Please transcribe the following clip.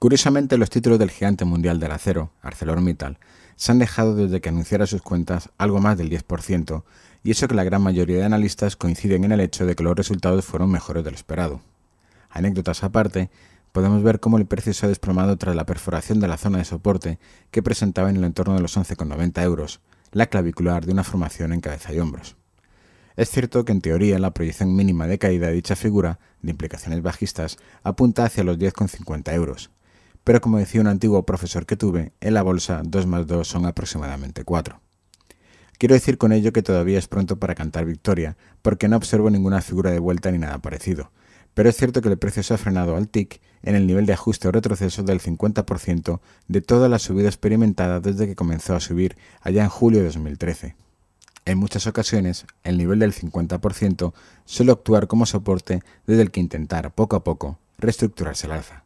Curiosamente, los títulos del gigante mundial del acero, ArcelorMittal, se han dejado desde que anunciara sus cuentas algo más del 10%, y eso que la gran mayoría de analistas coinciden en el hecho de que los resultados fueron mejores de lo esperado. Anécdotas aparte, podemos ver cómo el precio se ha desplomado tras la perforación de la zona de soporte que presentaba en el entorno de los 11,90 euros, la clavicular de una formación en cabeza y hombros. Es cierto que en teoría la proyección mínima de caída de dicha figura, de implicaciones bajistas, apunta hacia los 10,50 euros, pero como decía un antiguo profesor que tuve, en la bolsa 2 más 2 son aproximadamente 4. Quiero decir con ello que todavía es pronto para cantar victoria, porque no observo ninguna figura de vuelta ni nada parecido, pero es cierto que el precio se ha frenado al TIC en el nivel de ajuste o retroceso del 50% de toda la subida experimentada desde que comenzó a subir allá en julio de 2013. En muchas ocasiones, el nivel del 50% suele actuar como soporte desde el que intentar poco a poco reestructurarse el alza.